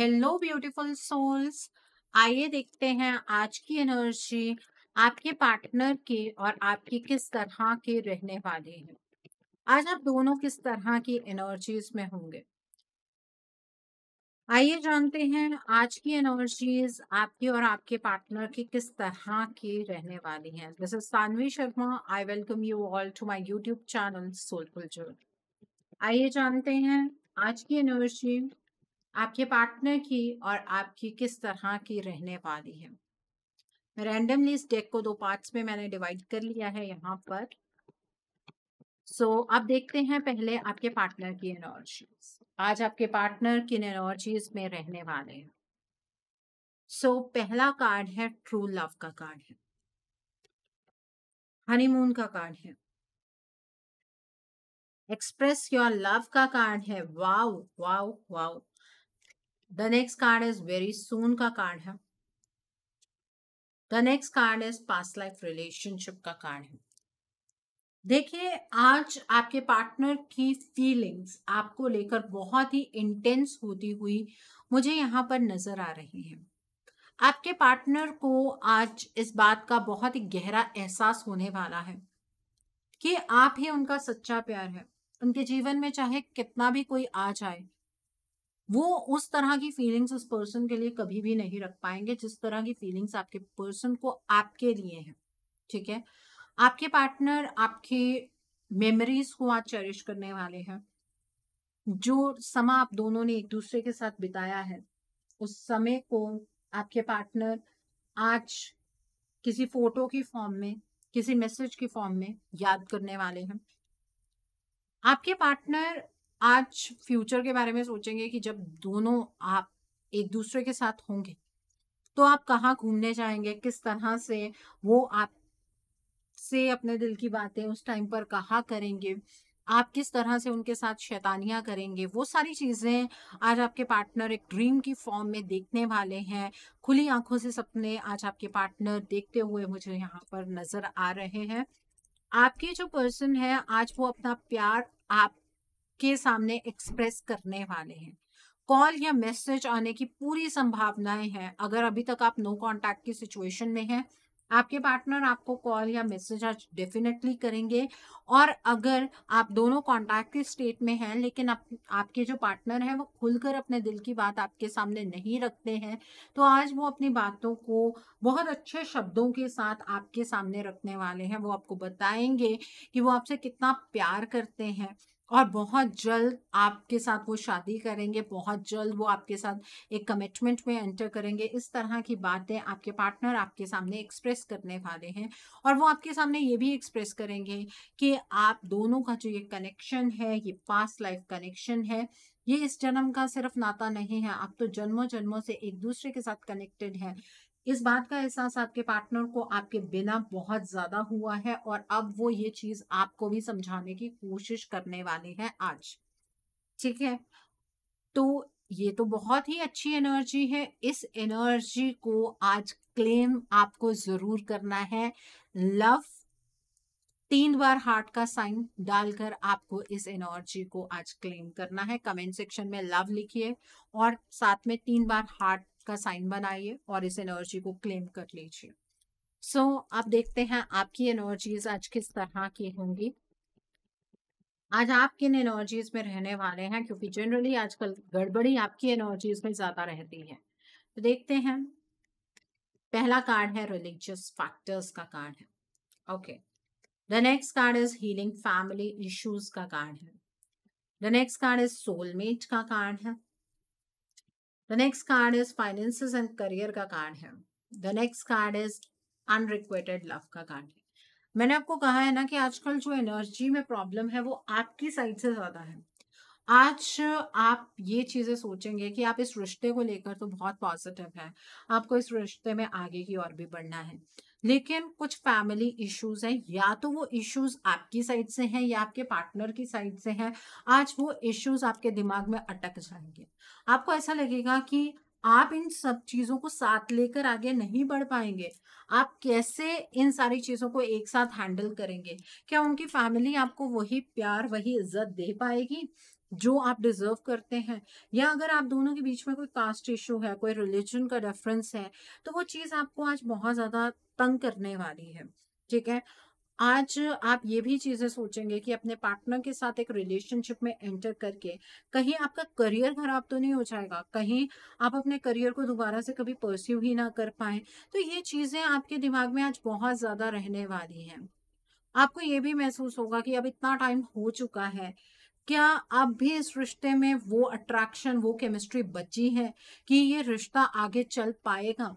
hello beautiful souls आइए देखते हैं आज की एनर्जी आपके पार्टनर की और आपकी किस तरह की रहने वाले हैं आज आप दोनों किस तरह की एनर्जीज में होंगे आइए जानते हैं आज की एनर्जीज आपकी और आपके पार्टनर की किस तरह की रहने वाली हैं this is Sanvi Sharma I welcome you all to my YouTube channel soulful जो आइए जानते हैं आज की एनर्जी आपके पार्टनर की और आपकी किस तरह की रहने वाली है रैंडमली इस डेक को दो पार्ट्स में मैंने डिवाइड कर लिया है यहाँ पर सो so, अब देखते हैं पहले आपके पार्टनर की एनर्जीज आज आपके पार्टनर की एनर्जीज में रहने वाले हैं सो so, पहला कार्ड है ट्रू लव का कार्ड है हनीमून का कार्ड है एक्सप्रेस योर लव का कार्ड है wow wow wow the next card is very soon का कार्ड है the next card is past life relationship का कार्ड है देखिए आज आपके पार्टनर की फीलिंग्स आपको लेकर बहुत ही इंटेंस होती हुई मुझे यहाँ पर नजर आ रही है आपके पार्टनर को आज इस बात का बहुत ही गहरा एहसास होने वाला है कि आप ही उनका सच्चा प्यार है उनके जीवन में चाहे कितना भी कोई आ जाए वो उस तरह की फीलिंग्स उस पर्सन के लिए कभी भी नहीं रख पाएंगे जिस तरह की फीलिंग्स आपके पर्सन को आपके लिए हैं ठीक है आपके पार्टनर आपके मेमोरीज को आज चेरिश करने वाले हैं जो समय आप दोनों ने एक दूसरे के साथ बिताया है उस समय को आपके पार्टनर आज किसी फोटो की फॉर्म में किसी मैसेज की फॉर्म में याद करने वाले हैं आपके पार्टनर आज फ्यूचर के बारे में सोचेंगे कि जब दोनों आप एक दूसरे के साथ होंगे तो आप कहाँ घूमने जाएंगे किस तरह से वो आप से अपने दिल की बातें उस टाइम पर कहा करेंगे आप किस तरह से उनके साथ शैतानियाँ करेंगे वो सारी चीज़ें आज आपके पार्टनर एक ड्रीम की फॉर्म में देखने वाले हैं खुली आंखों से सपने आज आपके पार्टनर देखते हुए मुझे यहाँ पर नजर आ रहे हैं आपके जो पर्सन है आज वो अपना प्यार आप के सामने एक्सप्रेस करने वाले हैं कॉल या मैसेज आने की पूरी संभावनाएं हैं अगर अभी तक आप नो कांटेक्ट की सिचुएशन में हैं आपके पार्टनर आपको कॉल या मैसेज आज डेफिनेटली करेंगे और अगर आप दोनों कॉन्टैक्ट के स्टेट में हैं लेकिन आप आपके जो पार्टनर हैं वो खुलकर अपने दिल की बात आपके सामने नहीं रखते हैं तो आज वो अपनी बातों को बहुत अच्छे शब्दों के साथ आपके सामने रखने वाले हैं वो आपको बताएंगे कि वो आपसे कितना प्यार करते हैं और बहुत जल्द आपके साथ वो शादी करेंगे बहुत जल्द वो आपके साथ एक कमिटमेंट में एंटर करेंगे इस तरह की बातें आपके पार्टनर आपके सामने एक्सप्रेस करने वाले हैं और वो आपके सामने ये भी एक्सप्रेस करेंगे कि आप दोनों का जो ये कनेक्शन है ये पास्ट लाइफ कनेक्शन है ये इस जन्म का सिर्फ नाता नहीं है आप तो जन्मों जन्मों से एक दूसरे के साथ कनेक्टेड हैं इस बात का एहसास आपके पार्टनर को आपके बिना बहुत ज्यादा हुआ है और अब वो ये चीज आपको भी समझाने की कोशिश करने वाले हैं आज ठीक है तो ये तो बहुत ही अच्छी एनर्जी है इस एनर्जी को आज क्लेम आपको जरूर करना है लव तीन बार हार्ट का साइन डालकर आपको इस एनर्जी को आज क्लेम करना है कमेंट सेक्शन में लव लिखिए और साथ में तीन बार हार्ट का साइन बनाइए और इस एनर्जी को क्लेम कर लीजिए सो so, आप देखते हैं आपकी एनर्जीज आज किस तरह की होंगी आज आप किन एनर्जीज में रहने वाले हैं क्योंकि जनरली आजकल गड़बड़ी आपकी एनर्जीज में ज्यादा रहती है तो देखते हैं पहला कार्ड है रिलीजियस फैक्टर्स का कार्ड है okay the next card is healing family issues का कार्ड है the next card is soulmate का कार्ड है The next card is finances and career का कार्ड है the next card is unrequited love का card है मैंने आपको कहा है ना कि आजकल जो एनर्जी में प्रॉब्लम है वो आपकी साइड से ज्यादा है आज आप ये चीजें सोचेंगे कि आप इस रिश्ते को लेकर तो बहुत पॉजिटिव हैं आपको इस रिश्ते में आगे की ओर भी बढ़ना है लेकिन कुछ फैमिली इश्यूज हैं या तो वो इश्यूज आपकी साइड से हैं या आपके पार्टनर की साइड से हैं आज वो इश्यूज आपके दिमाग में अटक जाएंगे आपको ऐसा लगेगा कि आप इन सब चीज़ों को साथ लेकर आगे नहीं बढ़ पाएंगे आप कैसे इन सारी चीज़ों को एक साथ हैंडल करेंगे क्या उनकी फैमिली आपको वही प्यार वही इज्जत दे पाएगी जो आप डिजर्व करते हैं या अगर आप दोनों के बीच में कोई कास्ट इशू है कोई रिलीजन का रेफरेंस है तो वो चीज़ आपको आज बहुत ज़्यादा तंग करने वाली है ठीक है आज आप ये भी चीज़ें सोचेंगे कि अपने पार्टनर के साथ एक रिलेशनशिप में एंटर करके कहीं आपका करियर खराब तो नहीं हो जाएगा कहीं आप अपने करियर को दोबारा से कभी परस्यू ही ना कर पाए तो ये चीज़ें आपके दिमाग में आज बहुत ज़्यादा रहने वाली हैं आपको ये भी महसूस होगा कि अब इतना टाइम हो चुका है क्या अब भी इस रिश्ते में वो अट्रैक्शन वो केमिस्ट्री बची है कि ये रिश्ता आगे चल पाएगा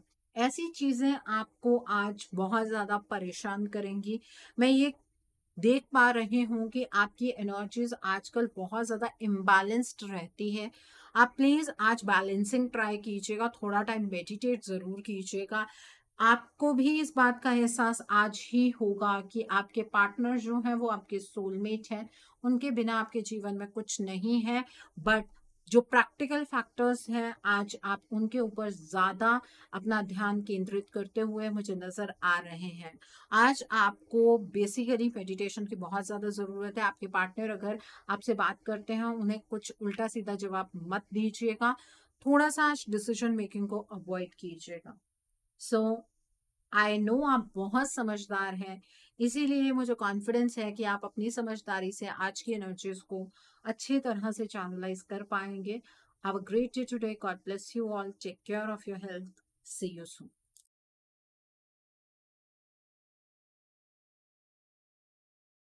ऐसी चीज़ें आपको आज बहुत ज़्यादा परेशान करेंगी मैं ये देख पा रही हूँ कि आपकी एनर्जीज आजकल बहुत ज़्यादा इम्बैलेंस्ड रहती है आप प्लीज़ आज बैलेंसिंग ट्राई कीजिएगा थोड़ा टाइम मेडिटेट ज़रूर कीजिएगा आपको भी इस बात का एहसास आज ही होगा कि आपके पार्टनर जो हैं वो आपके सोलमेट हैं उनके बिना आपके जीवन में कुछ नहीं है बट जो प्रैक्टिकल फैक्टर्स हैं आज आप उनके ऊपर ज़्यादा अपना ध्यान केंद्रित करते हुए मुझे नज़र आ रहे हैं आज आपको बेसिकली मेडिटेशन की बहुत ज़्यादा ज़रूरत है आपके पार्टनर अगर आपसे बात करते हैं उन्हें कुछ उल्टा सीधा जवाब मत दीजिएगा थोड़ा सा आज डिसीजन मेकिंग को अवॉइड कीजिएगा सो so, आई नो आप बहुत समझदार हैं इसीलिए मुझे कॉन्फिडेंस है कि आप अपनी समझदारी से आज की एनर्जीज को अच्छी तरह से चैनलाइज कर पाएंगे have a great day today God bless you all take care of your health see you soon